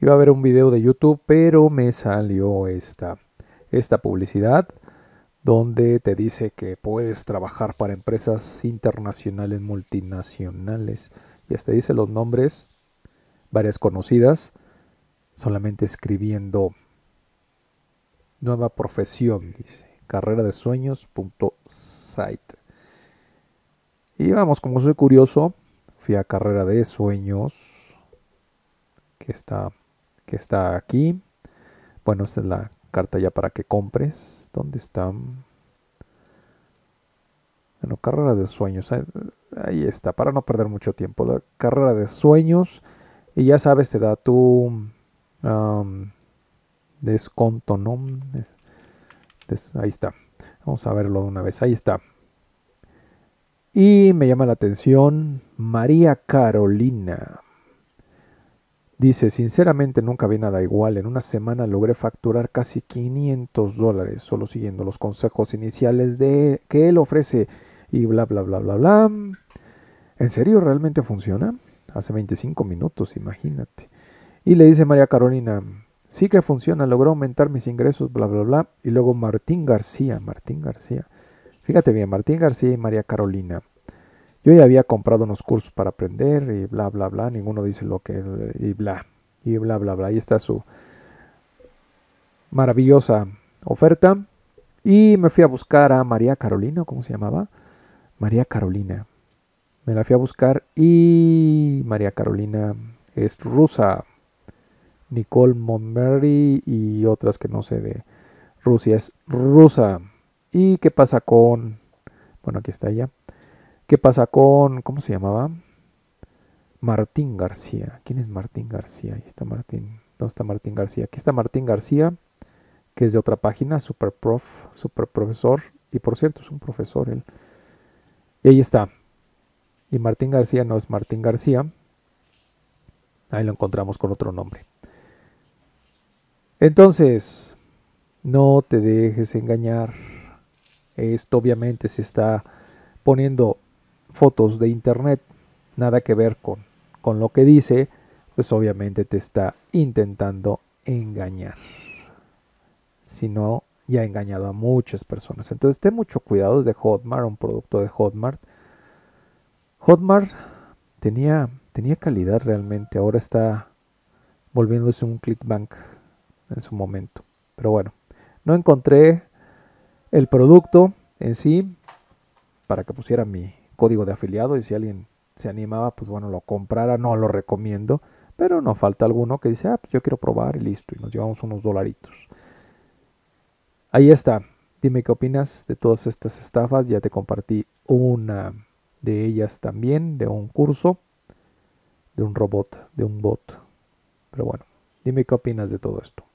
Iba a ver un video de YouTube, pero me salió esta, esta publicidad donde te dice que puedes trabajar para empresas internacionales, multinacionales. Y hasta dice los nombres, varias conocidas, solamente escribiendo nueva profesión, dice, carrera de sueños.site. Y vamos, como soy curioso, fui a carrera de sueños, que está que está aquí. Bueno, esta es la carta ya para que compres. ¿Dónde está? Bueno, carrera de sueños. Ahí está, para no perder mucho tiempo. La carrera de sueños. Y ya sabes, te da tu desconto, ¿no? Ahí está. Vamos a verlo de una vez. Ahí está. Y me llama la atención María Carolina. Dice, sinceramente nunca vi nada igual. En una semana logré facturar casi 500 dólares solo siguiendo los consejos iniciales de que él ofrece y bla, bla, bla, bla, bla. ¿En serio realmente funciona? Hace 25 minutos, imagínate. Y le dice María Carolina, sí que funciona, logró aumentar mis ingresos, bla, bla, bla. Y luego Martín García, Martín García. Fíjate bien, Martín García y María Carolina. Yo ya había comprado unos cursos para aprender y bla, bla, bla. Ninguno dice lo que... y bla, y bla, bla, bla. Ahí está su maravillosa oferta. Y me fui a buscar a María Carolina, ¿cómo se llamaba? María Carolina. Me la fui a buscar y María Carolina es rusa. Nicole Montgomery y otras que no sé de Rusia es rusa. ¿Y qué pasa con... Bueno, aquí está ella. ¿Qué pasa con, cómo se llamaba? Martín García. ¿Quién es Martín García? Ahí está Martín. ¿Dónde está Martín García? Aquí está Martín García, que es de otra página, super prof, super profesor. Y por cierto, es un profesor él. Y ahí está. Y Martín García no es Martín García. Ahí lo encontramos con otro nombre. Entonces, no te dejes engañar. Esto obviamente se está poniendo fotos de internet, nada que ver con, con lo que dice, pues obviamente te está intentando engañar. Si no, ya ha engañado a muchas personas. Entonces, ten mucho cuidado, es de Hotmart, un producto de Hotmart. Hotmart tenía, tenía calidad realmente, ahora está volviéndose un clickbank en su momento. Pero bueno, no encontré el producto en sí para que pusiera mi, código de afiliado y si alguien se animaba, pues bueno, lo comprara, no lo recomiendo, pero no falta alguno que dice, ah, pues, yo quiero probar y listo, y nos llevamos unos dolaritos. Ahí está, dime qué opinas de todas estas estafas, ya te compartí una de ellas también, de un curso, de un robot, de un bot, pero bueno, dime qué opinas de todo esto.